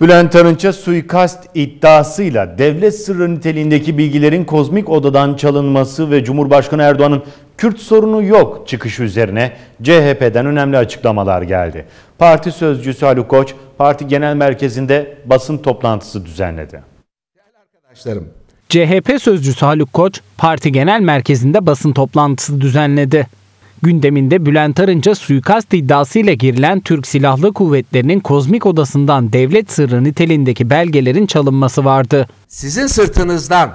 Bülent Arınç'a suikast iddiasıyla devlet sırrı niteliğindeki bilgilerin kozmik odadan çalınması ve Cumhurbaşkanı Erdoğan'ın Kürt sorunu yok çıkışı üzerine CHP'den önemli açıklamalar geldi. Parti sözcüsü Haluk Koç, parti genel merkezinde basın toplantısı düzenledi. Değerli arkadaşlarım, CHP sözcüsü Haluk Koç, parti genel merkezinde basın toplantısı düzenledi gündeminde Bülent Arınca suikast iddiasıyla girilen Türk Silahlı Kuvvetleri'nin kozmik odasından devlet sırrı nitelindeki belgelerin çalınması vardı. Sizin sırtınızdan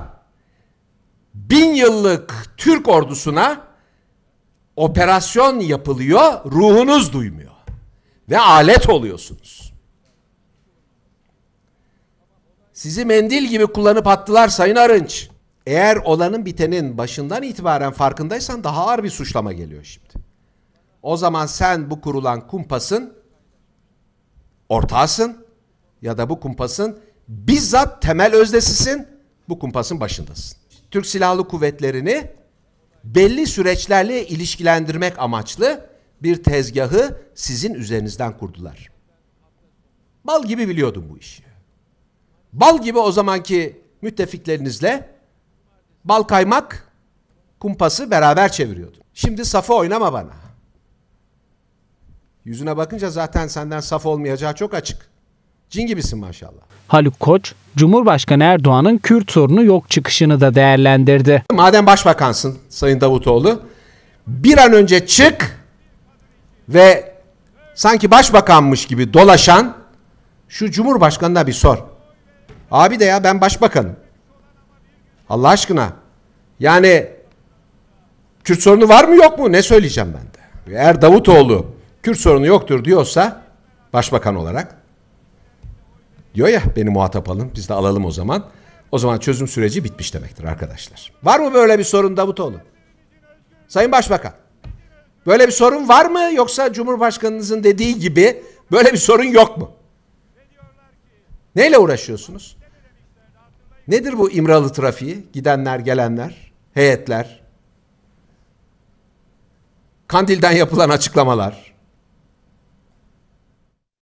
bin yıllık Türk ordusuna operasyon yapılıyor, ruhunuz duymuyor ve alet oluyorsunuz. Sizi mendil gibi kullanıp attılar Sayın Arınç. Eğer olanın bitenin başından itibaren farkındaysan daha ağır bir suçlama geliyor şimdi. O zaman sen bu kurulan kumpasın ortağısın ya da bu kumpasın bizzat temel öznesisin. Bu kumpasın başındasın. Türk Silahlı Kuvvetleri'ni belli süreçlerle ilişkilendirmek amaçlı bir tezgahı sizin üzerinizden kurdular. Bal gibi biliyordum bu işi. Bal gibi o zamanki müttefiklerinizle Bal kaymak kumpası beraber çeviriyordu. Şimdi safı oynama bana. Yüzüne bakınca zaten senden saf olmayacağı çok açık. Cin gibisin maşallah. Haluk Koç, Cumhurbaşkanı Erdoğan'ın Kürt sorunu yok çıkışını da değerlendirdi. Madem başbakansın Sayın Davutoğlu, bir an önce çık ve sanki başbakanmış gibi dolaşan şu Cumhurbaşkanı'na bir sor. Abi de ya ben başbakanım. Allah aşkına yani Kürt sorunu var mı yok mu ne söyleyeceğim ben de. Eğer Davutoğlu Kürt sorunu yoktur diyorsa başbakan olarak diyor ya beni muhatap alın biz de alalım o zaman. O zaman çözüm süreci bitmiş demektir arkadaşlar. Var mı böyle bir sorun Davutoğlu? Sayın Başbakan. Böyle bir sorun var mı yoksa Cumhurbaşkanınızın dediği gibi böyle bir sorun yok mu? Neyle uğraşıyorsunuz? Nedir bu İmralı trafiği? Gidenler, gelenler? heyetler, Kandil'den yapılan açıklamalar,